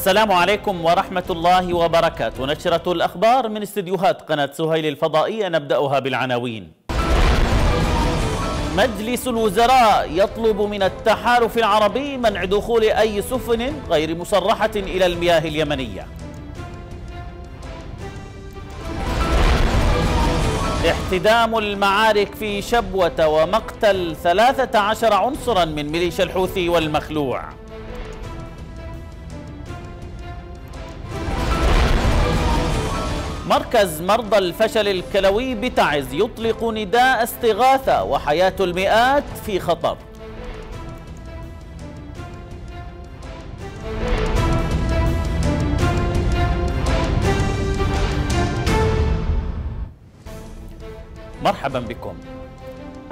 السلام عليكم ورحمة الله وبركاته نشرة الأخبار من استديوهات قناة سهيل الفضائية نبدأها بالعناوين مجلس الوزراء يطلب من التحالف العربي منع دخول أي سفن غير مصرحة إلى المياه اليمنية احتدام المعارك في شبوة ومقتل 13 عنصرا من ميليشيا الحوثي والمخلوع مركز مرضى الفشل الكلوي بتعز يطلق نداء استغاثة وحياة المئات في خطر مرحبا بكم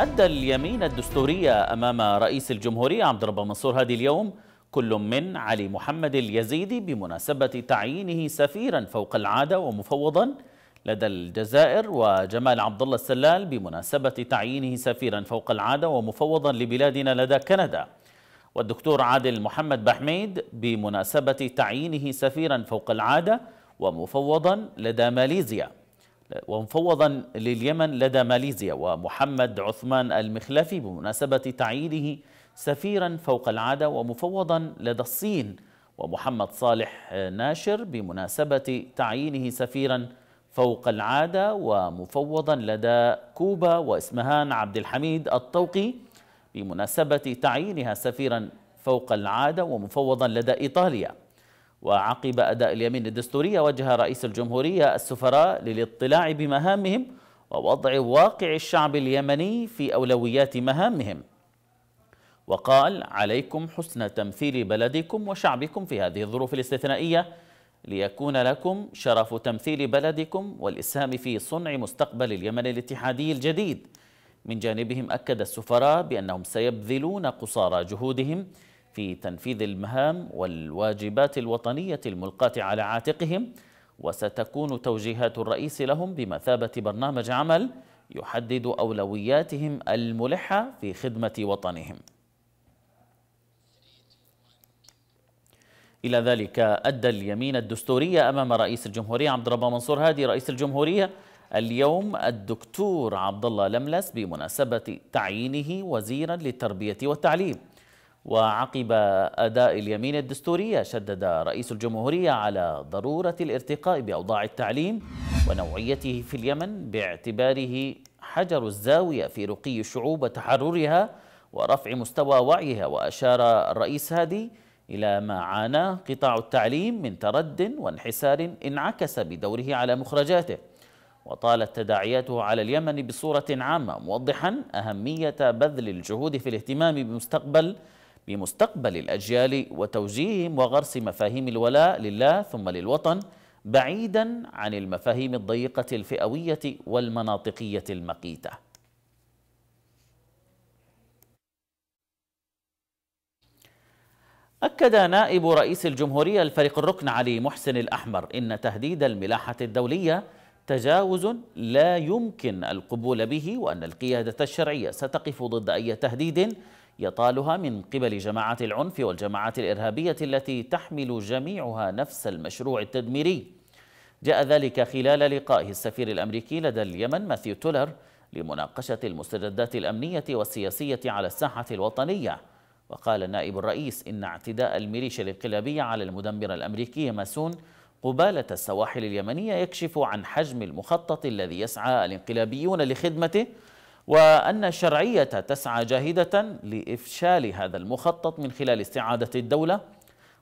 أدى اليمين الدستورية أمام رئيس الجمهورية عبد الرب منصور هادي اليوم كل من علي محمد اليزيدي بمناسبة تعيينه سفيرا فوق العادة ومفوضا لدى الجزائر وجمال عبد الله السلال بمناسبة تعيينه سفيرا فوق العادة ومفوضا لبلادنا لدى كندا والدكتور عادل محمد بحميد بمناسبة تعيينه سفيرا فوق العادة ومفوضا لدى ماليزيا ومفوضا لليمن لدى ماليزيا ومحمد عثمان المخلفي بمناسبة تعيينه سفيرا فوق العادة ومفوضا لدى الصين ومحمد صالح ناشر بمناسبة تعيينه سفيرا فوق العادة ومفوضا لدى كوبا واسمهان عبد الحميد الطوقي بمناسبة تعيينها سفيرا فوق العادة ومفوضا لدى إيطاليا وعقب أداء اليمين الدستورية وجه رئيس الجمهورية السفراء للاطلاع بمهامهم ووضع واقع الشعب اليمني في أولويات مهامهم وقال عليكم حسن تمثيل بلدكم وشعبكم في هذه الظروف الاستثنائية ليكون لكم شرف تمثيل بلدكم والإسهام في صنع مستقبل اليمن الاتحادي الجديد من جانبهم أكد السفراء بأنهم سيبذلون قصارى جهودهم في تنفيذ المهام والواجبات الوطنية الملقاة على عاتقهم وستكون توجيهات الرئيس لهم بمثابة برنامج عمل يحدد أولوياتهم الملحة في خدمة وطنهم إلى ذلك أدى اليمين الدستورية أمام رئيس الجمهورية عبد الرب منصور هادي رئيس الجمهورية اليوم الدكتور عبد الله لملس بمناسبة تعيينه وزيرا للتربية والتعليم وعقب أداء اليمين الدستورية شدد رئيس الجمهورية على ضرورة الارتقاء بأوضاع التعليم ونوعيته في اليمن باعتباره حجر الزاوية في رقي الشعوب وتحررها ورفع مستوى وعيها وأشار الرئيس هادي إلى ما عاناه قطاع التعليم من ترد وانحسار انعكس بدوره على مخرجاته وطالت تداعياته على اليمن بصورة عامة موضحا أهمية بذل الجهود في الاهتمام بمستقبل بمستقبل الأجيال وتوجيههم وغرس مفاهيم الولاء لله ثم للوطن بعيدا عن المفاهيم الضيقة الفئوية والمناطقية المقيته أكد نائب رئيس الجمهورية الفريق الركن علي محسن الأحمر إن تهديد الملاحة الدولية تجاوز لا يمكن القبول به وأن القيادة الشرعية ستقف ضد أي تهديد يطالها من قبل جماعة العنف والجماعة الإرهابية التي تحمل جميعها نفس المشروع التدميري جاء ذلك خلال لقائه السفير الأمريكي لدى اليمن ماثيو تولر لمناقشة المستجدات الأمنية والسياسية على الساحة الوطنية وقال نائب الرئيس إن اعتداء الميليشيا الانقلابية على المدمرة الأمريكية ماسون قبالة السواحل اليمنية يكشف عن حجم المخطط الذي يسعى الانقلابيون لخدمته وأن الشرعية تسعى جاهدة لإفشال هذا المخطط من خلال استعادة الدولة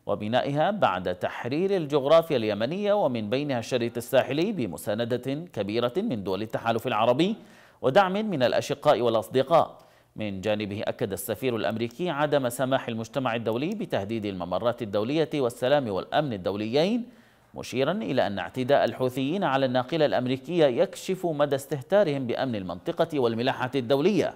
وبنائها بعد تحرير الجغرافيا اليمنية ومن بينها الشريط الساحلي بمساندة كبيرة من دول التحالف العربي ودعم من الأشقاء والأصدقاء من جانبه أكد السفير الأمريكي عدم سماح المجتمع الدولي بتهديد الممرات الدولية والسلام والأمن الدوليين مشيرا إلى أن اعتداء الحوثيين على الناقلة الأمريكية يكشف مدى استهتارهم بأمن المنطقة والملاحة الدولية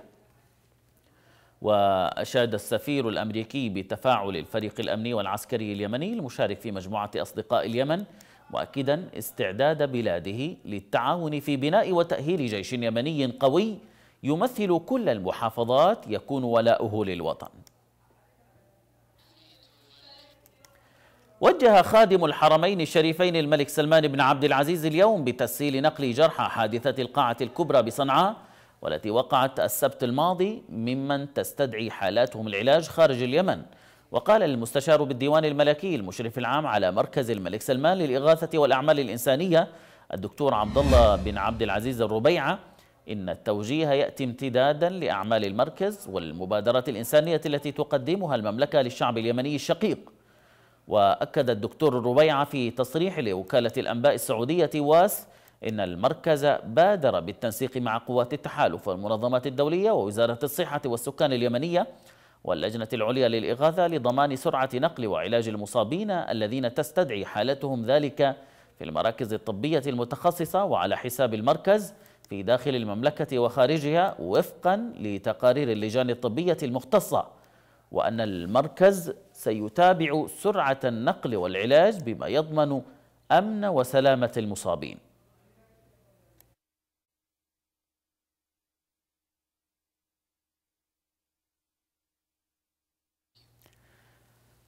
وأشاد السفير الأمريكي بتفاعل الفريق الأمني والعسكري اليمني المشارك في مجموعة أصدقاء اليمن مؤكدا استعداد بلاده للتعاون في بناء وتأهيل جيش يمني قوي يمثل كل المحافظات يكون ولاؤه للوطن وجه خادم الحرمين الشريفين الملك سلمان بن عبد العزيز اليوم بتسهيل نقل جرحى حادثة القاعة الكبرى بصنعاء والتي وقعت السبت الماضي ممن تستدعي حالاتهم العلاج خارج اليمن وقال المستشار بالديوان الملكي المشرف العام على مركز الملك سلمان للإغاثة والأعمال الإنسانية الدكتور عبد الله بن عبد العزيز الربيعة إن التوجيه يأتي امتدادا لأعمال المركز والمبادرة الإنسانية التي تقدمها المملكة للشعب اليمني الشقيق وأكد الدكتور الربيعة في تصريح لوكالة الأنباء السعودية واس إن المركز بادر بالتنسيق مع قوات التحالف والمنظمات الدولية ووزارة الصحة والسكان اليمنية واللجنة العليا للإغاثة لضمان سرعة نقل وعلاج المصابين الذين تستدعي حالتهم ذلك في المراكز الطبية المتخصصة وعلى حساب المركز في داخل المملكة وخارجها وفقا لتقارير اللجان الطبية المختصة وأن المركز سيتابع سرعة النقل والعلاج بما يضمن أمن وسلامة المصابين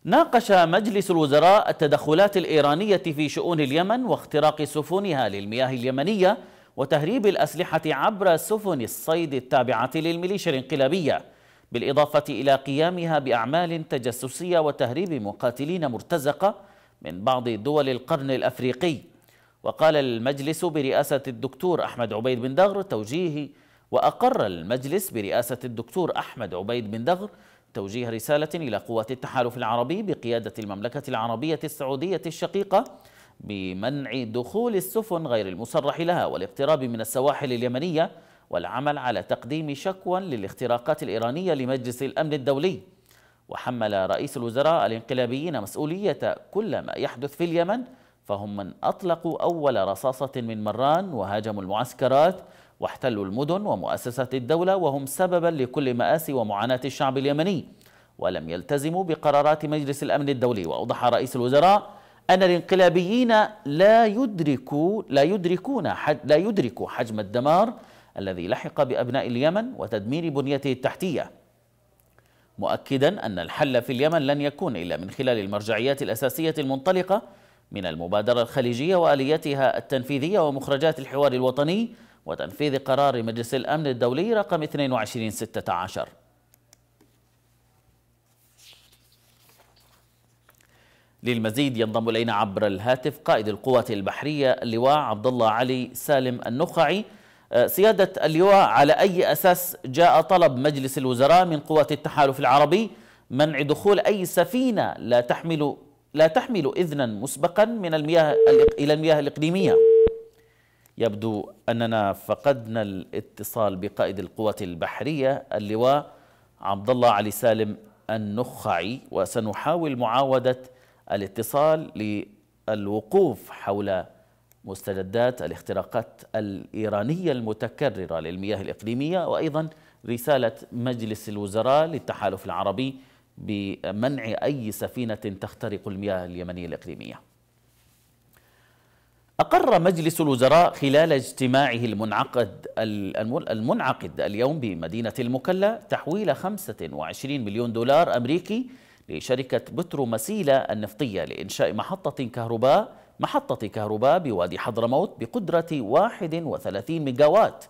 ناقش مجلس الوزراء التدخلات الإيرانية في شؤون اليمن واختراق سفنها للمياه اليمنية وتهريب الأسلحة عبر سفن الصيد التابعة للميليشيا الانقلابية بالإضافة إلى قيامها بأعمال تجسسية وتهريب مقاتلين مرتزقة من بعض دول القرن الأفريقي وقال المجلس برئاسة الدكتور أحمد عبيد بن دغر توجيه وأقر المجلس برئاسة الدكتور أحمد عبيد بن دغر توجيه رسالة إلى قوات التحالف العربي بقيادة المملكة العربية السعودية الشقيقة بمنع دخول السفن غير المصرح لها والاقتراب من السواحل اليمنية والعمل على تقديم شكوى للاختراقات الإيرانية لمجلس الأمن الدولي وحمل رئيس الوزراء الانقلابيين مسؤولية كل ما يحدث في اليمن فهم من أطلقوا أول رصاصة من مران وهاجموا المعسكرات واحتلوا المدن ومؤسسات الدولة وهم سببا لكل مآسي ومعاناة الشعب اليمني ولم يلتزموا بقرارات مجلس الأمن الدولي وأوضح رئيس الوزراء أن الانقلابيين لا يدركوا لا يدركون لا يدركوا حجم الدمار الذي لحق بأبناء اليمن وتدمير بنيته التحتية مؤكدا أن الحل في اليمن لن يكون إلا من خلال المرجعيات الأساسية المنطلقة من المبادرة الخليجية وآلياتها التنفيذية ومخرجات الحوار الوطني وتنفيذ قرار مجلس الأمن الدولي رقم 2216 للمزيد ينضم الينا عبر الهاتف قائد القوات البحريه اللواء عبد الله علي سالم النخعي آه، سياده اللواء على اي اساس جاء طلب مجلس الوزراء من قوات التحالف العربي منع دخول اي سفينه لا تحمل لا تحمل اذنا مسبقا من المياه الى المياه الاقليميه يبدو اننا فقدنا الاتصال بقائد القوات البحريه اللواء عبد الله علي سالم النخعي وسنحاول معاوده الاتصال للوقوف حول مستجدات الاختراقات الإيرانية المتكررة للمياه الإقليمية وأيضا رسالة مجلس الوزراء للتحالف العربي بمنع أي سفينة تخترق المياه اليمنية الإقليمية أقر مجلس الوزراء خلال اجتماعه المنعقد المنعقد اليوم بمدينة المكلا تحويل 25 مليون دولار أمريكي لشركة بترو مسيلة النفطية لإنشاء محطة كهرباء محطة كهرباء بوادي حضرموت بقدرة 31 ميجاوات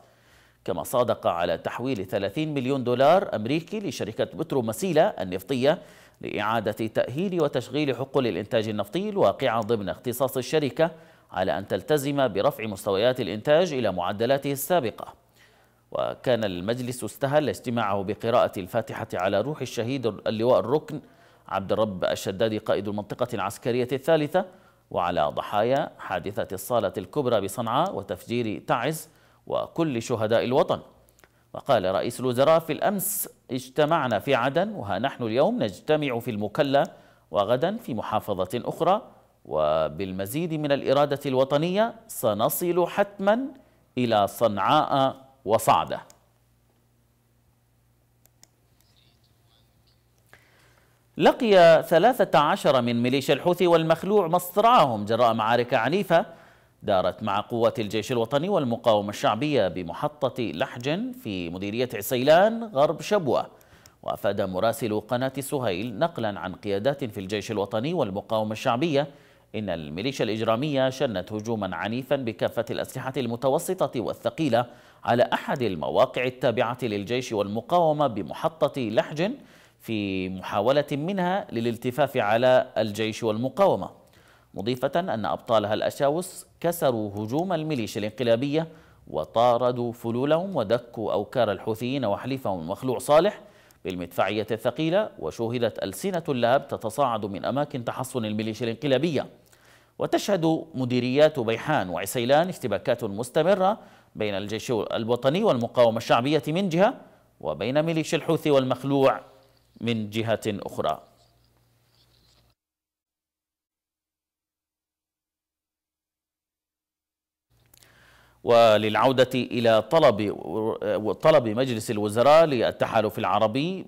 كما صادق على تحويل 30 مليون دولار أمريكي لشركة بترو مسيلة النفطية لإعادة تأهيل وتشغيل حقول الإنتاج النفطي الواقعة ضمن اختصاص الشركة على أن تلتزم برفع مستويات الإنتاج إلى معدلاته السابقة وكان المجلس استهل اجتماعه بقراءة الفاتحة على روح الشهيد اللواء الركن عبد الرب الشدادي قائد المنطقة العسكرية الثالثة وعلى ضحايا حادثة الصالة الكبرى بصنعاء وتفجير تعز وكل شهداء الوطن وقال رئيس الوزراء في الأمس اجتمعنا في عدن وها نحن اليوم نجتمع في المكلا وغدا في محافظة أخرى وبالمزيد من الإرادة الوطنية سنصل حتما إلى صنعاء وصعده لقي 13 من ميليشيا الحوثي والمخلوع مصرعهم جراء معارك عنيفة دارت مع قوات الجيش الوطني والمقاومة الشعبية بمحطة لحج في مديرية عسيلان غرب شبوة وأفاد مراسل قناة سهيل نقلا عن قيادات في الجيش الوطني والمقاومة الشعبية إن الميليشيا الإجرامية شنت هجوما عنيفا بكافة الأسلحة المتوسطة والثقيلة على أحد المواقع التابعة للجيش والمقاومة بمحطة لحج في محاولة منها للالتفاف على الجيش والمقاومة مضيفة أن أبطالها الأشاوس كسروا هجوم الميليشيا الانقلابية وطاردوا فلولهم ودكوا أوكار الحوثيين وحليفهم المخلوع صالح بالمدفعية الثقيلة وشوهدت ألسنة اللهب تتصاعد من أماكن تحصن الميليشيا الانقلابية وتشهد مديريات بيحان وعسيلان اشتباكات مستمرة بين الجيش الوطني والمقاومة الشعبية من جهة وبين ميليشيا الحوثي والمخلوع من جهة أخرى وللعودة إلى طلب طلب مجلس الوزراء للتحالف العربي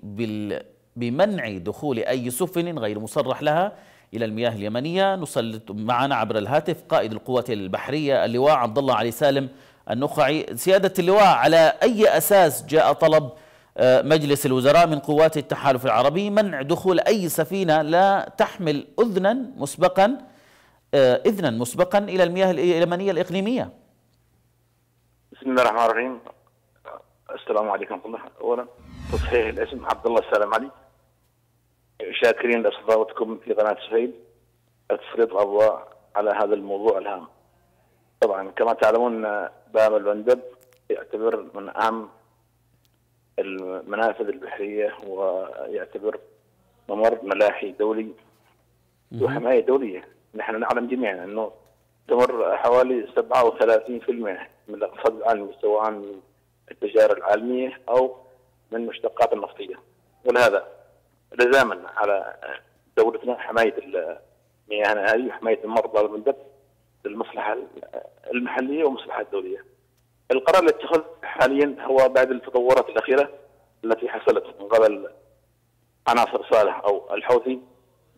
بمنع دخول أي سفن غير مصرح لها إلى المياه اليمنية نسلط معنا عبر الهاتف قائد القوات البحرية اللواء عبد الله علي سالم النخعي سيادة اللواء على أي أساس جاء طلب آه، مجلس الوزراء من قوات التحالف العربي منع دخول أي سفينة لا تحمل أذنا مسبقا آه، إذنا مسبقا إلى المياه اليمنية الإقليمية بسم الله الرحمن الرحيم السلام عليكم ورحمة الله أولا تصحيح الاسم عبد الله السلام علي شاكرين لاستضافتكم في قناة سهيل تسليط الأضواء على هذا الموضوع الهام طبعا كما تعلمون آه، باب الوندب يعتبر من أهم المنافذ البحرية ويعتبر ممر ملاحي دولي ذو حماية دولية نحن نعلم جميعا أنه تمر حوالي 37% من الاقتصاد العالمي سواء من التجارة العالمية أو من المشتقات النفطية ولهذا لزاما على دولتنا حماية المياه هذه وحماية المرضى للمصلحة المحلية والمصلحة الدولية القرار اللي اتخذ حاليا هو بعد التطورات الاخيره التي حصلت من قبل عناصر صالح او الحوثي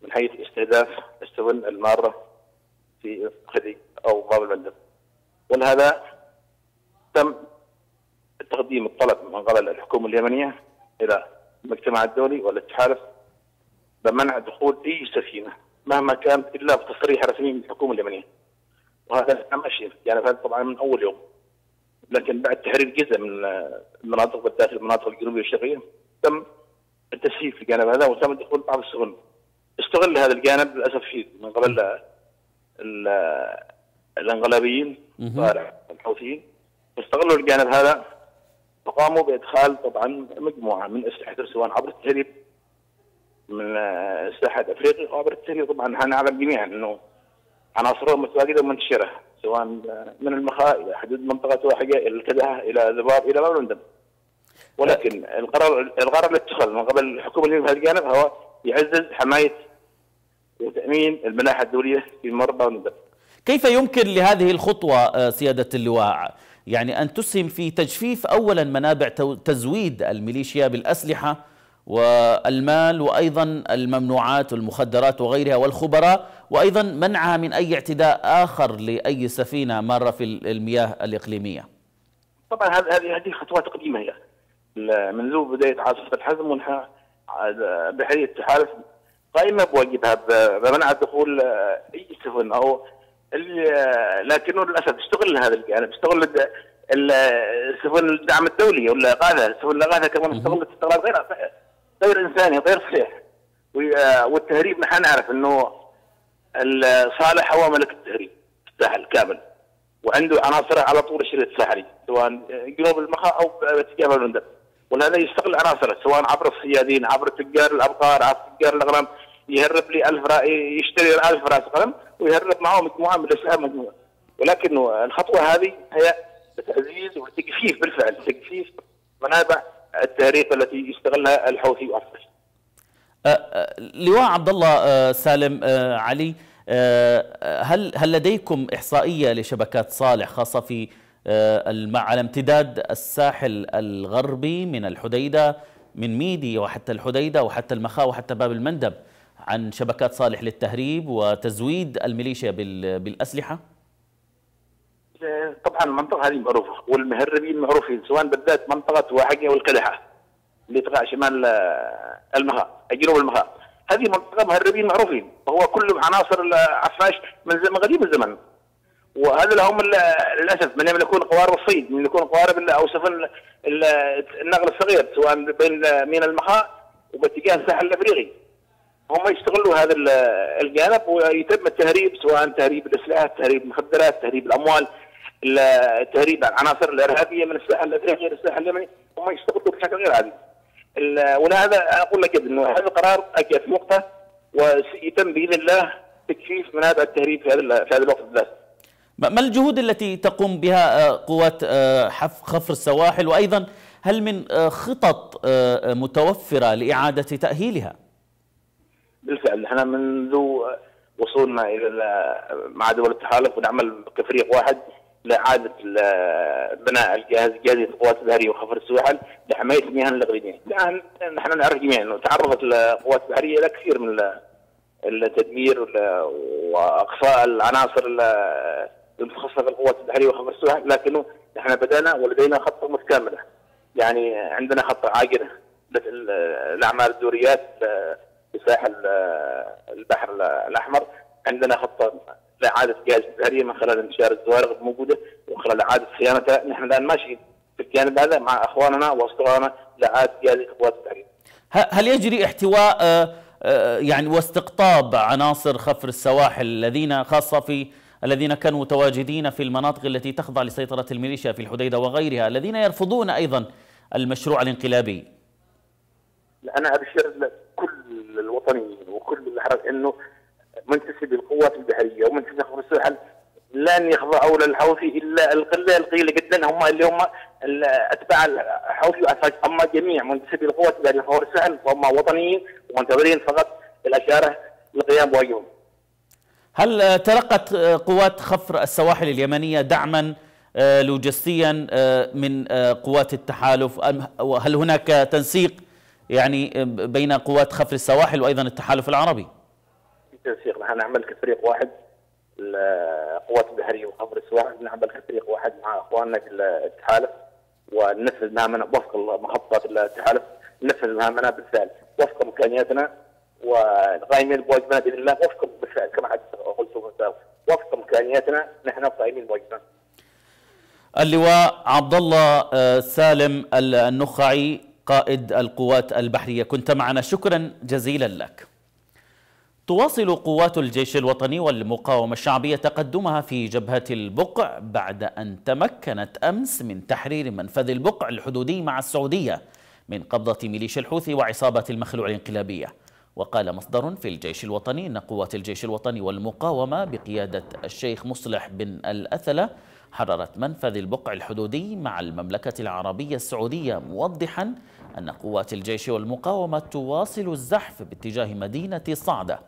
من حيث استهداف السفن الماره في خدي او باب المندب ولهذا تم تقديم الطلب من قبل الحكومه اليمنيه الى المجتمع الدولي والاتحاد بمنع دخول اي سفينه مهما كانت الا بتصريح رسمي من الحكومه اليمنيه وهذا اشير يعني هذا طبعا من اول يوم لكن بعد تحرير جزء من المناطق بالذات المناطق الجنوبيه والشرقيه تم التسييف الجانب هذا وتم دخول بعض السفن استغل هذا الجانب للاسف الشديد من قبل الانقلابيين الحوثيين استغلوا الجانب هذا وقاموا بادخال طبعا مجموعه من اسلحه سواء عبر التهريب من ساحه افريقيا وعبر التهريب طبعا نحن نعلم جميعا انه عناصره متواجده ومنتشره سواء من المخاء الى حدود منطقه واحده الى الكده الى ذباب الى لندن ولكن القرار القرار اللي اتخذ من قبل الحكومه اللي في الجانب هو يعزز حمايه وتامين المناحه الدوليه في مربى لندن كيف يمكن لهذه الخطوه آه، سياده اللواء يعني ان تسهم في تجفيف اولا منابع تزويد الميليشيا بالاسلحه والمال وايضا الممنوعات والمخدرات وغيرها والخبراء وأيضا منعها من أي اعتداء آخر لأي سفينة مارة في المياه الإقليمية طبعا هذه هذه خطوات قديمة هي منذ بداية عاصفة الحزم ونحن بحرية التحالف قائمة بواجبها بمنع دخول أي سفن أو لكنه للأسف اشتغل هذا الجانب اشتغل السفن الدعم الدولي والإغاثة السفن الإغاثة كمان استغلت استغلال غير غير إنساني غير صحيح والتهريب نحن نعرف أنه صالح هو ملك التهريب الساحل كامل وعنده عناصره على طول الشريط الساحلي سواء جنوب المخا او اتجاه المندب ولهذا يستغل عناصره سواء عبر الصيادين عبر تجار الابقار عبر تجار الاغنام يهرب لي 1000 راي يشتري 1000 راس قلم ويهرب معه مجموعه من الاسلام مجموعه ولكن الخطوه هذه هي تعزيز وتجفيف بالفعل تجفيف منابع التهريب التي يستغلها الحوثي وعفش أه، أه، لواء عبد الله أه، سالم علي هل هل لديكم احصائيه لشبكات صالح خاصه في على امتداد الساحل الغربي من الحديده من ميدي وحتى الحديده وحتى المخا وحتى باب المندب عن شبكات صالح للتهريب وتزويد الميليشيا بالاسلحه؟ طبعا المنطقه هذه معروفه والمهربين معروفين سواء بالذات منطقه واحقه والقلحه اللي تقع شمال آه، المها جنوب المها هذه منطقه مهربين معروفين وهو كل عناصر العفاش من زمن قديم الزمن وهذا لهم للاسف من يملكون قوارب الصيد من يملكون قوارب او سفن النقل الصغير سواء بين مينا المها وباتجاه الساحل الافريقي هم يستغلوا هذا الجانب ويتم التهريب سواء تهريب الاسلحه، تهريب المخدرات، تهريب الاموال، تهريب العناصر الارهابيه من الساحل الافريقي الى الساحل اليمني، هم يستغلوا بشكل غير عادي. وانا هذا اقول لك انه هذا القرار اجى في وقته وسيتم باذن الله من منابع التهريب في هذا في هذا الوقت بالذات. ما الجهود التي تقوم بها آه، قوات آه، خفر السواحل وايضا هل من آه، خطط متوفره لاعاده تاهيلها؟ بالفعل احنا منذ وصولنا الى مع دول التحالف ونعمل كفريق واحد لاعاده بناء الجهاز جهازيه القوات البحريه وخفر السواحل لحمايه المياه الاقليميه. الان نحن نعرف جميعا انه تعرضت القوات البحريه الى كثير من التدمير واقصاء العناصر المتخصصه في القوات البحريه وخفر السواحل لكنه نحن بدانا ولدينا خطه متكامله. يعني عندنا خطه عاجله الاعمال الدوريات في آه، ساحل آه، البحر الاحمر عندنا خطه لاعاده قياده التهريه من خلال انتشار الزوارق الموجوده ومن خلال اعاده صيانتها، نحن الان ماشيين في الجانب هذا مع اخواننا واصدقائنا لاعاده قياده قوات التحرير. هل يجري احتواء آه، آه، يعني واستقطاب عناصر خفر السواحل الذين خاصه في الذين كانوا متواجدين في المناطق التي تخضع لسيطره الميليشيا في الحديده وغيرها، الذين يرفضون ايضا المشروع الانقلابي؟ انا ابشر كل الوطنيين وكل الحرس انه منتسب القوات البحريه ومنتسب السحل لن يخضعوا للحوثي الا القله القليله جدا هم اللي هم اتباع الحوثي واساج اما جميع منتسبي القوات البحريه فور السهل فهم وطنيين ومنتظرين فقط الاشاره للقيام بواجبهم. هل تلقت قوات خفر السواحل اليمنيه دعما آه، لوجستيا آه، من آه، قوات التحالف ام هل هناك تنسيق يعني بين قوات خفر السواحل وايضا التحالف العربي؟ التنسيق نحن نعمل كفريق واحد القوات البحريه وخبر السواحل نعمل كفريق واحد مع اخواننا في التحالف وننفذ مهامنا وفق مخطط التحالف ننفذ مهامنا بالفعل وفق امكانياتنا وقائمين بواجبنا باذن الله وفق بالفعل كما قلت وفق امكانياتنا نحن قائمين بواجبنا. اللواء عبد الله آه، سالم النخعي قائد القوات البحريه كنت معنا شكرا جزيلا لك. تواصل قوات الجيش الوطني والمقاومة الشعبية تقدمها في جبهة البقع بعد أن تمكنت أمس من تحرير منفذ البقع الحدودي مع السعودية من قبضة ميليشيا الحوثي وعصابة المخلوع الانقلابية وقال مصدر في الجيش الوطني أن قوات الجيش الوطني والمقاومة بقيادة الشيخ مصلح بن الأثلة حررت منفذ البقع الحدودي مع المملكة العربية السعودية موضحا أن قوات الجيش والمقاومة تواصل الزحف باتجاه مدينة صعدة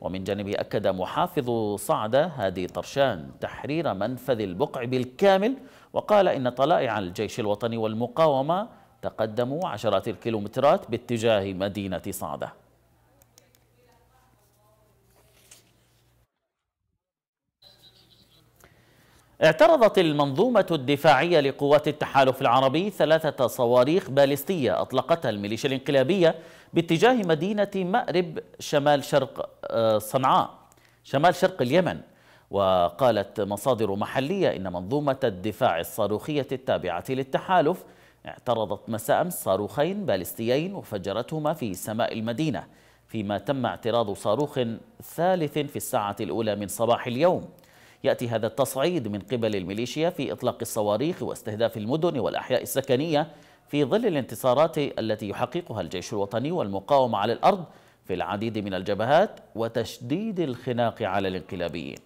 ومن جانبه أكد محافظ صعدة هادي طرشان تحرير منفذ البقع بالكامل وقال إن طلائع الجيش الوطني والمقاومة تقدموا عشرات الكيلومترات باتجاه مدينة صعدة اعترضت المنظومة الدفاعية لقوات التحالف العربي ثلاثة صواريخ باليستية أطلقتها الميليشيا الانقلابية باتجاه مدينة مأرب شمال شرق آه، صنعاء شمال شرق اليمن وقالت مصادر محلية إن منظومة الدفاع الصاروخية التابعة للتحالف اعترضت مساء أمس صاروخين باليستيين وفجرتهما في سماء المدينة فيما تم اعتراض صاروخ ثالث في الساعة الأولى من صباح اليوم يأتي هذا التصعيد من قبل الميليشيا في إطلاق الصواريخ واستهداف المدن والأحياء السكنية في ظل الانتصارات التي يحققها الجيش الوطني والمقاومة على الأرض في العديد من الجبهات وتشديد الخناق على الانقلابيين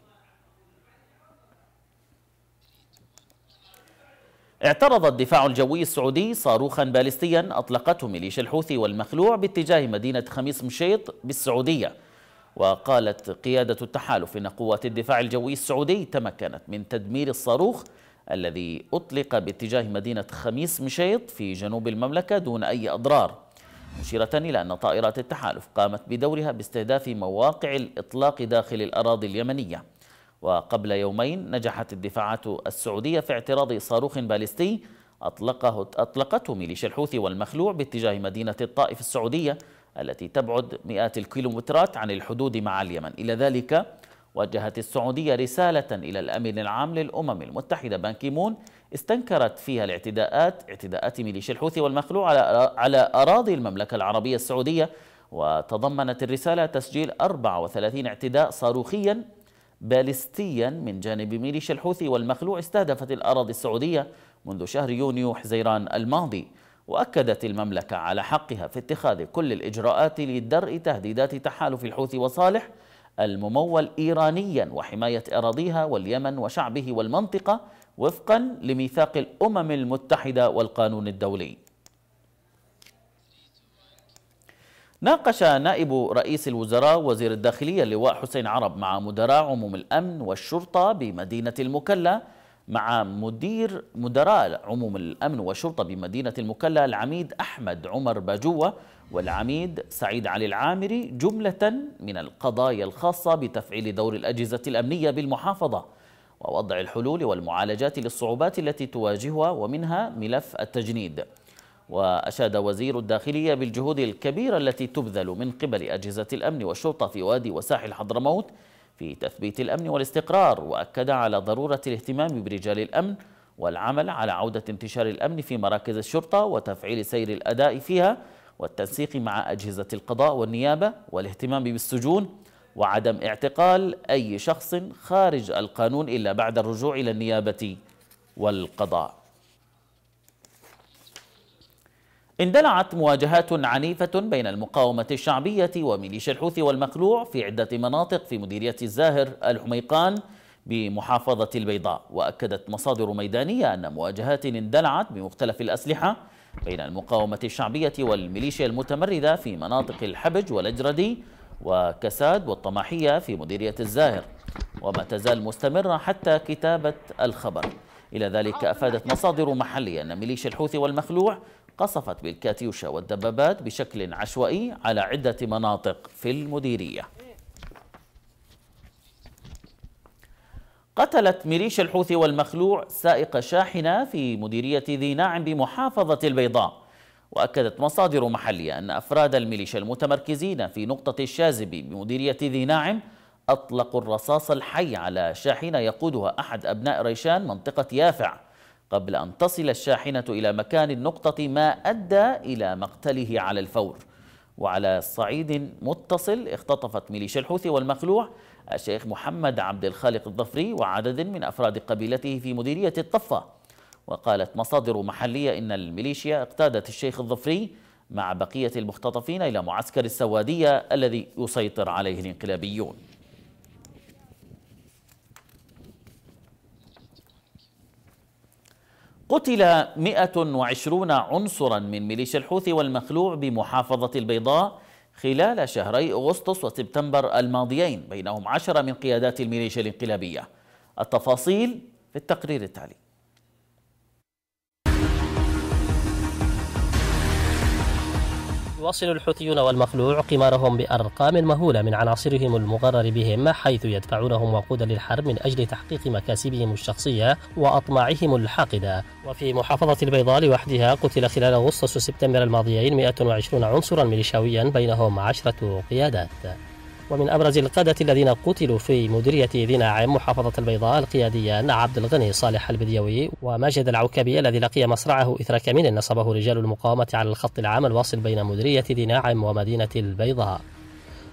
اعترض الدفاع الجوي السعودي صاروخا باليستيا أطلقته ميليشيا الحوثي والمخلوع باتجاه مدينة خميس مشيط بالسعودية وقالت قيادة التحالف إن قوات الدفاع الجوي السعودي تمكنت من تدمير الصاروخ الذي أطلق باتجاه مدينة خميس مشيط في جنوب المملكة دون أي أضرار مشيرة إلى أن طائرات التحالف قامت بدورها باستهداف مواقع الإطلاق داخل الأراضي اليمنية وقبل يومين نجحت الدفاعات السعودية في اعتراض صاروخ باليستي أطلقه أطلقته ميليشيا الحوثي والمخلوع باتجاه مدينة الطائف السعودية التي تبعد مئات الكيلومترات عن الحدود مع اليمن إلى ذلك وجهت السعودية رسالة إلى الأمين العام للأمم المتحدة بانكيمون استنكرت فيها الاعتداءات اعتداءات ميليشيا الحوثي والمخلوع على أراضي المملكة العربية السعودية وتضمنت الرسالة تسجيل 34 اعتداء صاروخيا باليستيا من جانب ميليشيا الحوثي والمخلوع استهدفت الأراضي السعودية منذ شهر يونيو حزيران الماضي وأكدت المملكة على حقها في اتخاذ كل الإجراءات لدرء تهديدات تحالف الحوثي وصالح الممول إيرانيا وحماية أراضيها واليمن وشعبه والمنطقة وفقا لميثاق الأمم المتحدة والقانون الدولي ناقش نائب رئيس الوزراء وزير الداخلية اللواء حسين عرب مع مدراء عموم الأمن والشرطة بمدينة المكلا مع مدير مدراء عموم الأمن والشرطة بمدينة المكلا العميد أحمد عمر باجوة والعميد سعيد علي العامري جملة من القضايا الخاصة بتفعيل دور الأجهزة الأمنية بالمحافظة ووضع الحلول والمعالجات للصعوبات التي تواجهها ومنها ملف التجنيد وأشاد وزير الداخلية بالجهود الكبيرة التي تبذل من قبل أجهزة الأمن والشرطة في وادي وساحل حضرموت في تثبيت الأمن والاستقرار وأكد على ضرورة الاهتمام برجال الأمن والعمل على عودة انتشار الأمن في مراكز الشرطة وتفعيل سير الأداء فيها والتنسيق مع أجهزة القضاء والنيابة والاهتمام بالسجون وعدم اعتقال أي شخص خارج القانون إلا بعد الرجوع إلى النيابة والقضاء اندلعت مواجهات عنيفة بين المقاومة الشعبية وميليشيا الحوثي والمخلوع في عدة مناطق في مديرية الزاهر الحميقان بمحافظة البيضاء وأكدت مصادر ميدانية أن مواجهات اندلعت بمختلف الأسلحة بين المقاومة الشعبية والميليشيا المتمردة في مناطق الحبج والأجردي وكساد والطماحية في مديرية الزاهر وما تزال مستمرة حتى كتابة الخبر إلى ذلك أفادت مصادر محلية أن ميليشيا الحوثي والمخلوع قصفت بالكاتيوشا والدبابات بشكل عشوائي على عدة مناطق في المديرية قتلت ميليشيا الحوثي والمخلوع سائق شاحنة في مديرية ذي ناعم بمحافظة البيضاء وأكدت مصادر محلية أن أفراد الميليشيا المتمركزين في نقطة الشاذب بمديرية ذي ناعم أطلقوا الرصاص الحي على شاحنة يقودها أحد أبناء ريشان منطقة يافع قبل أن تصل الشاحنة إلى مكان النقطة ما أدى إلى مقتله على الفور وعلى صعيد متصل اختطفت ميليشيا الحوثي والمخلوع الشيخ محمد عبد الخالق الظفري وعدد من أفراد قبيلته في مديرية الطفة وقالت مصادر محلية إن الميليشيا اقتادت الشيخ الظفري مع بقية المختطفين إلى معسكر السوادية الذي يسيطر عليه الانقلابيون قتل 120 عنصرا من ميليشيا الحوثي والمخلوع بمحافظة البيضاء خلال شهري أغسطس وسبتمبر الماضيين بينهم عشرة من قيادات الميليشيا الانقلابية التفاصيل في التقرير التالي يواصل الحوثيون والمخلوع قمارهم بأرقام مهولة من عناصرهم المغرر بهم حيث يدفعونهم وقودا للحرب من أجل تحقيق مكاسبهم الشخصية وأطماعهم الحاقدة وفي محافظة البيضاء لوحدها قتل خلال أغسطس وسبتمبر الماضيين 120 عنصرا ميليشاويا بينهم عشرة قيادات ومن أبرز القادة الذين قتلوا في مديرية ذي ناعم محافظة البيضاء القياديان عبد الغني صالح البديوي وماجد العوكبي الذي لقي مصرعه إثر كمين نصبه رجال المقاومة على الخط العام الواصل بين مديرية ذي ناعم ومدينة البيضاء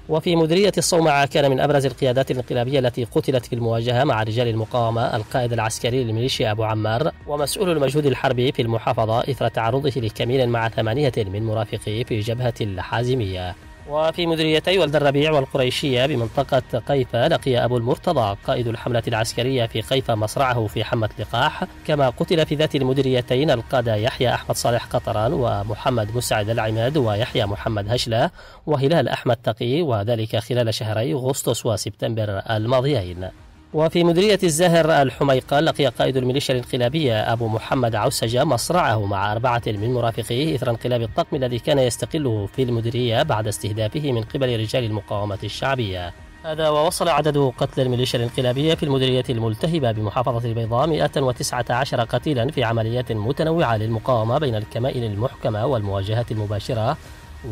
وفي مديرية الصومعة كان من أبرز القيادات الانقلابية التي قتلت في المواجهة مع رجال المقاومة القائد العسكري للميليشيا أبو عمار ومسؤول المجهود الحربي في المحافظة إثر تعرضه لكمين مع ثمانية من مرافقيه في جبهة الحازمية وفي مديريتي ولد الربيع والقريشية بمنطقة قيفة لقي أبو المرتضى قائد الحملة العسكرية في قيفة مصرعه في حمة لقاح كما قتل في ذات المديريتين القادة يحيى أحمد صالح قطران ومحمد مسعد العماد ويحيى محمد هشلة وهلال أحمد تقي وذلك خلال شهري أغسطس وسبتمبر الماضيين وفي مديرية الزاهر الحميقة لقي قائد الميليشيا الانقلابية أبو محمد عوسجة مصرعه مع أربعة من مرافقيه إثر انقلاب الطقم الذي كان يستقله في المديرية بعد استهدافه من قبل رجال المقاومة الشعبية هذا ووصل عدد قتل الميليشيا الانقلابية في المديرية الملتهبة بمحافظة البيضاء 119 قتيلا في عمليات متنوعة للمقاومة بين الكمائن المحكمة والمواجهة المباشرة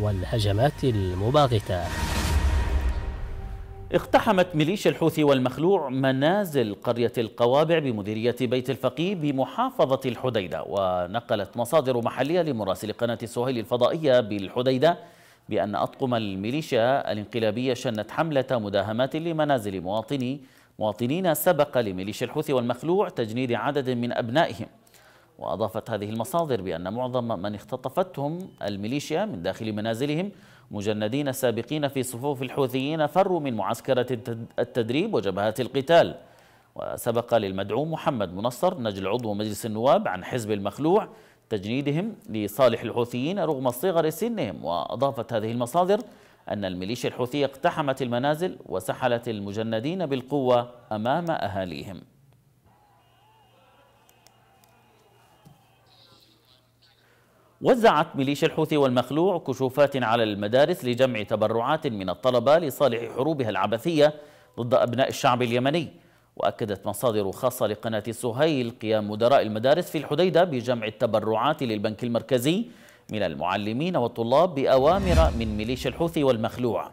والهجمات المباغتة اقتحمت ميليشيا الحوثي والمخلوع منازل قرية القوابع بمديرية بيت الفقيه بمحافظة الحديدة ونقلت مصادر محلية لمراسل قناة السهيل الفضائية بالحديدة بأن أطقم الميليشيا الانقلابية شنت حملة مداهمات لمنازل مواطني مواطنين سبق لميليشيا الحوثي والمخلوع تجنيد عدد من أبنائهم وأضافت هذه المصادر بأن معظم من اختطفتهم الميليشيا من داخل منازلهم مجندين سابقين في صفوف الحوثيين فروا من معسكرة التدريب وجبهات القتال وسبق للمدعوم محمد منصر نجل عضو مجلس النواب عن حزب المخلوع تجنيدهم لصالح الحوثيين رغم صغر سنهم وأضافت هذه المصادر أن الميليشيا الحوثية اقتحمت المنازل وسحلت المجندين بالقوة أمام أهاليهم وزعت ميليشيا الحوثي والمخلوع كشوفات على المدارس لجمع تبرعات من الطلبة لصالح حروبها العبثية ضد أبناء الشعب اليمني وأكدت مصادر خاصة لقناة سهيل قيام مدراء المدارس في الحديدة بجمع التبرعات للبنك المركزي من المعلمين والطلاب بأوامر من ميليشيا الحوثي والمخلوع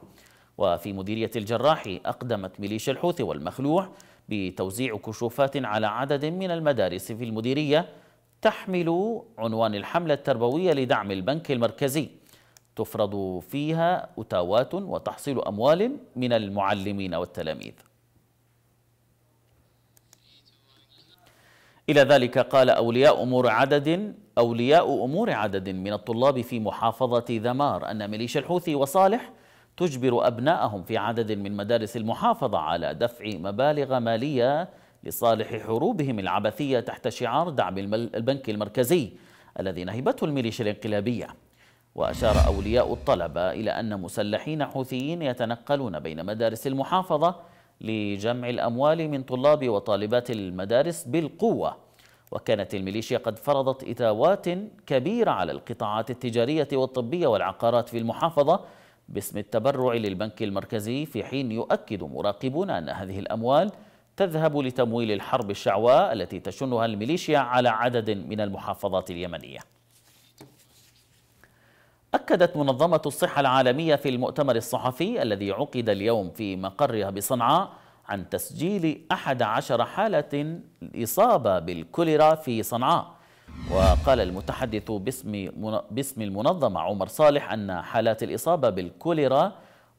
وفي مديرية الجراح أقدمت ميليشيا الحوثي والمخلوع بتوزيع كشوفات على عدد من المدارس في المديرية تحمل عنوان الحملة التربوية لدعم البنك المركزي تفرض فيها أتاوات وتحصيل أموال من المعلمين والتلاميذ إلى ذلك قال أولياء أمور عدد أولياء أمور عدد من الطلاب في محافظة ذمار أن ميليشيا الحوثي وصالح تجبر أبنائهم في عدد من مدارس المحافظة على دفع مبالغ مالية لصالح حروبهم العبثية تحت شعار دعم البنك المركزي الذي نهبته الميليشيا الانقلابية وأشار أولياء الطلبة إلى أن مسلحين حوثيين يتنقلون بين مدارس المحافظة لجمع الأموال من طلاب وطالبات المدارس بالقوة وكانت الميليشيا قد فرضت إتاوات كبيرة على القطاعات التجارية والطبية والعقارات في المحافظة باسم التبرع للبنك المركزي في حين يؤكد مراقبون أن هذه الأموال تذهب لتمويل الحرب الشعواء التي تشنها الميليشيا على عدد من المحافظات اليمنيه أكدت منظمة الصحة العالمية في المؤتمر الصحفي الذي عقد اليوم في مقرها بصنعاء عن تسجيل 11 حالة إصابة بالكوليرا في صنعاء وقال المتحدث باسم باسم المنظمة عمر صالح أن حالات الإصابة بالكوليرا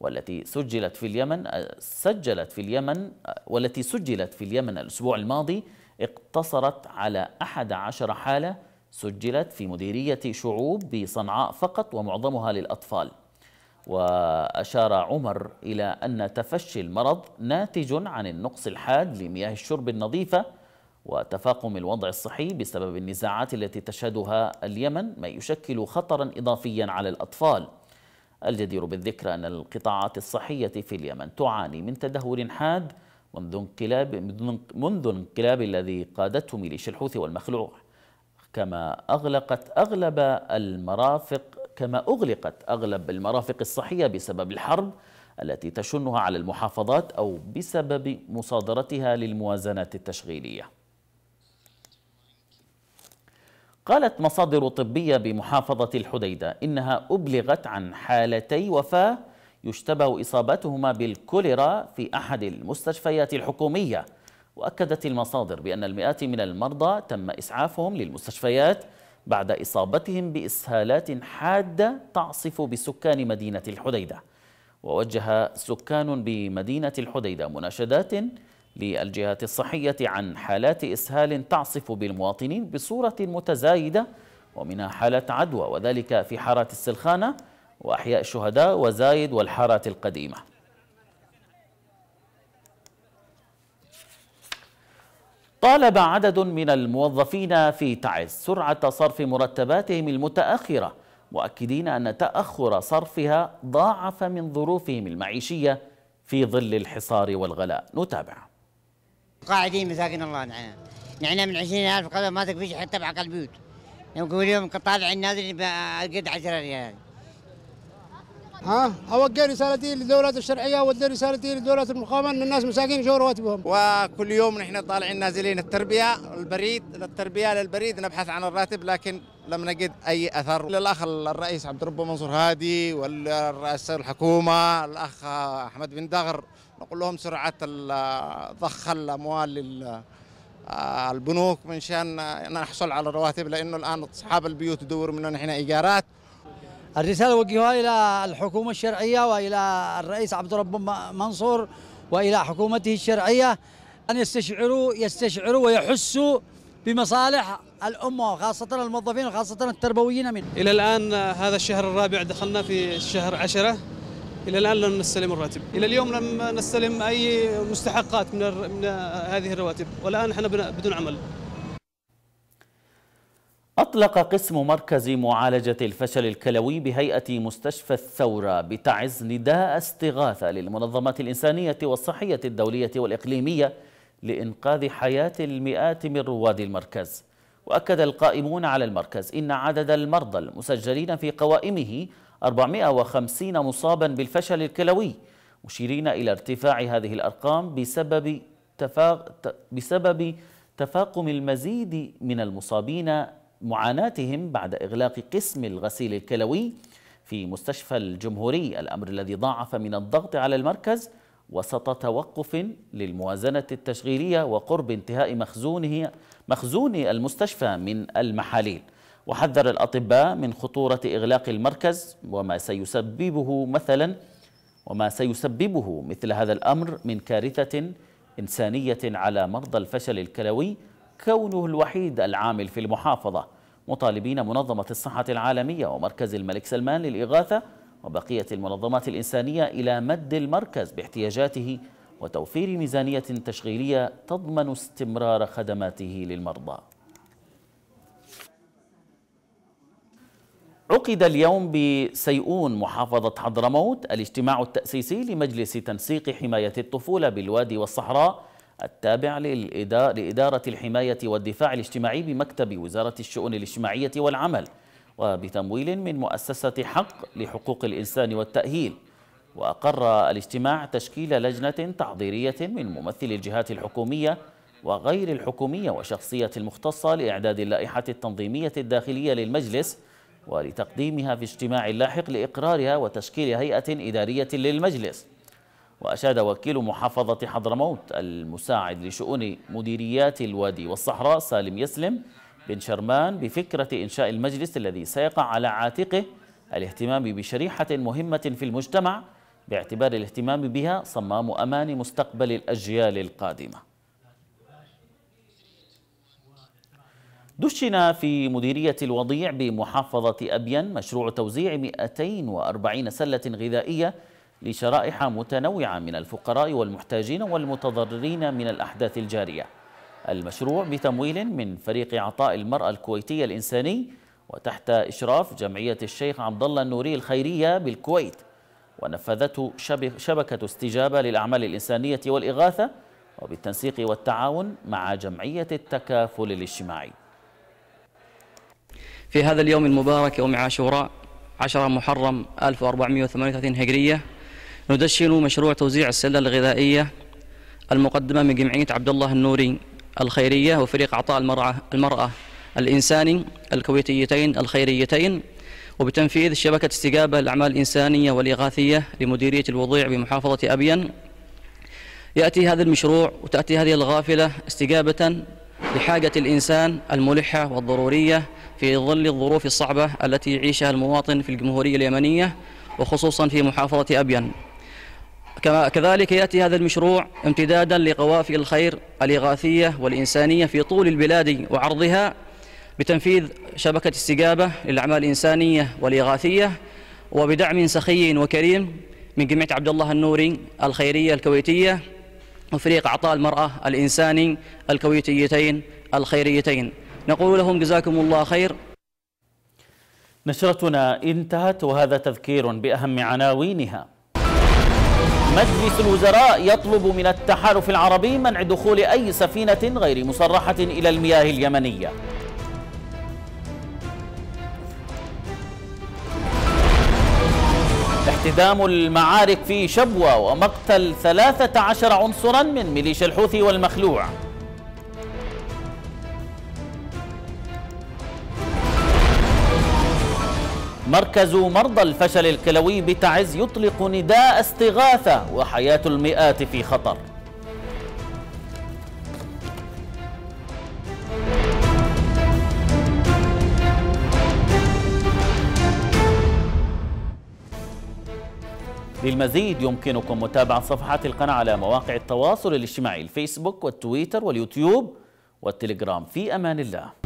والتي سجلت في اليمن سجلت في اليمن والتي سجلت في اليمن الأسبوع الماضي اقتصرت على 11 حالة سجلت في مديرية شعوب بصنعاء فقط ومعظمها للأطفال وأشار عمر إلى أن تفشي المرض ناتج عن النقص الحاد لمياه الشرب النظيفة وتفاقم الوضع الصحي بسبب النزاعات التي تشهدها اليمن ما يشكل خطرا إضافيا على الأطفال الجدير بالذكر أن القطاعات الصحية في اليمن تعاني من تدهور حاد منذ انقلاب منذ انقلاب الذي قادته ميليشيا الحوثي والمخلوع كما أغلقت أغلب المرافق كما أغلقت أغلب المرافق الصحية بسبب الحرب التي تشنها على المحافظات أو بسبب مصادرتها للموازنات التشغيلية قالت مصادر طبية بمحافظة الحديدة إنها أبلغت عن حالتي وفاة يشتبه إصابتهما بالكوليرا في أحد المستشفيات الحكومية وأكدت المصادر بأن المئات من المرضى تم إسعافهم للمستشفيات بعد إصابتهم بإسهالات حادة تعصف بسكان مدينة الحديدة ووجه سكان بمدينة الحديدة مناشدات للجهات الصحية عن حالات إسهال تعصف بالمواطنين بصورة متزايدة ومنها حالة عدوى وذلك في حارات السلخانة وأحياء الشهداء وزايد والحارات القديمة طالب عدد من الموظفين في تعز سرعة صرف مرتباتهم المتأخرة مؤكدين أن تأخر صرفها ضاعف من ظروفهم المعيشية في ظل الحصار والغلاء نتابع قاعدين مساكين الله نعنا نعنا من 20000 قبل ما تكفيش حتى بعقل البيوت نقول يوم طالع النازل قد 10 ريال ها اوجه رسالتي للدولات الشرعيه اوجه رسالتي للدولات المقاومه ان الناس مساكين شو رواتبهم وكل يوم نحن طالعين نازلين التربيه البريد للتربيه للبريد نبحث عن الراتب لكن لم نجد اي اثر للاخ الرئيس عبد ربه منصور هادي والرئيس الحكومه الاخ احمد بن دغر نقول لهم سرعه ضخ الاموال البنوك من شان نحصل على رواتب لانه الان اصحاب البيوت يدوروا مننا هنا ايجارات الرساله وجهها الى الحكومه الشرعيه والى الرئيس عبد الرب منصور والى حكومته الشرعيه ان يستشعروا يستشعروا ويحسوا بمصالح الأمة وخاصة الموظفين وخاصة التربويين منه إلى الآن هذا الشهر الرابع دخلنا في الشهر عشرة الى الان لم نستلم الراتب الى اليوم لم نستلم اي مستحقات من من هذه الرواتب والان احنا بدون عمل أطلق قسم مركز معالجة الفشل الكلوي بهيئة مستشفى الثورة بتعز نداء استغاثة للمنظمات الإنسانية والصحية الدولية والإقليمية لإنقاذ حياة المئات من رواد المركز وأكد القائمون على المركز إن عدد المرضى المسجلين في قوائمه 450 مصابا بالفشل الكلوي مشيرين إلى ارتفاع هذه الأرقام بسبب تفاق بسبب تفاقم المزيد من المصابين معاناتهم بعد إغلاق قسم الغسيل الكلوي في مستشفى الجمهوري الأمر الذي ضاعف من الضغط على المركز وسط توقف للموازنة التشغيلية وقرب انتهاء مخزونه مخزون المستشفى من المحاليل وحذر الأطباء من خطورة إغلاق المركز وما سيسببه مثلا وما سيسببه مثل هذا الأمر من كارثة إنسانية على مرضى الفشل الكلوي كونه الوحيد العامل في المحافظة مطالبين منظمة الصحة العالمية ومركز الملك سلمان للإغاثة وبقية المنظمات الإنسانية إلى مد المركز باحتياجاته وتوفير ميزانية تشغيلية تضمن استمرار خدماته للمرضى عقد اليوم بسيئون محافظة حضرموت الاجتماع التأسيسي لمجلس تنسيق حماية الطفولة بالوادي والصحراء التابع لإدارة الحماية والدفاع الاجتماعي بمكتب وزارة الشؤون الاجتماعية والعمل وبتمويل من مؤسسة حق لحقوق الإنسان والتأهيل وأقر الاجتماع تشكيل لجنة تحضيرية من ممثلي الجهات الحكومية وغير الحكومية وشخصية المختصة لإعداد اللائحة التنظيمية الداخلية للمجلس ولتقديمها في اجتماع لاحق لإقرارها وتشكيل هيئة إدارية للمجلس وأشاد وكيل محافظة حضرموت المساعد لشؤون مديريات الوادي والصحراء سالم يسلم بن شرمان بفكرة إنشاء المجلس الذي سيقع على عاتقه الاهتمام بشريحة مهمة في المجتمع باعتبار الاهتمام بها صمام أمان مستقبل الأجيال القادمة دشن في مديرية الوضيع بمحافظة أبين مشروع توزيع 240 سلة غذائية لشرائح متنوعة من الفقراء والمحتاجين والمتضررين من الأحداث الجارية المشروع بتمويل من فريق عطاء المرأة الكويتية الإنساني وتحت إشراف جمعية الشيخ عبد الله النوري الخيرية بالكويت ونفذته شبكة استجابة للأعمال الإنسانية والإغاثة وبالتنسيق والتعاون مع جمعية التكافل الاجتماعي في هذا اليوم المبارك يوم عاشوراء 10 محرم 1438 هجرية ندشن مشروع توزيع السلة الغذائية المقدمة من جمعية عبد الله النوري الخيرية وفريق عطاء المرأة, المرأة الإنساني الكويتيتين الخيريتين وبتنفيذ شبكة استجابة للأعمال الإنسانية والإغاثية لمديرية الوضيع بمحافظة أبين يأتي هذا المشروع وتأتي هذه الغافلة استجابة لحاجة الإنسان الملحة والضرورية في ظل الظروف الصعبة التي يعيشها المواطن في الجمهورية اليمنية وخصوصا في محافظة أبين كذلك يأتي هذا المشروع امتدادا لقوافل الخير الإغاثية والإنسانية في طول البلاد وعرضها بتنفيذ شبكة استجابة للأعمال الإنسانية والإغاثية وبدعم سخي وكريم من جمعية عبد الله النوري الخيرية الكويتية وفريق عطاء المرأة الإنساني الكويتيتين الخيريتين نقول لهم جزاكم الله خير نشرتنا انتهت وهذا تذكير بأهم عناوينها مجلس الوزراء يطلب من التحالف العربي منع دخول أي سفينة غير مصرحة إلى المياه اليمنية اختدام المعارك في شبوة ومقتل 13 عنصرا من ميليشيا الحوثي والمخلوع مركز مرضى الفشل الكلوي بتعز يطلق نداء استغاثة وحياة المئات في خطر للمزيد يمكنكم متابعة صفحات القناة على مواقع التواصل الاجتماعي الفيسبوك والتويتر واليوتيوب والتليجرام في أمان الله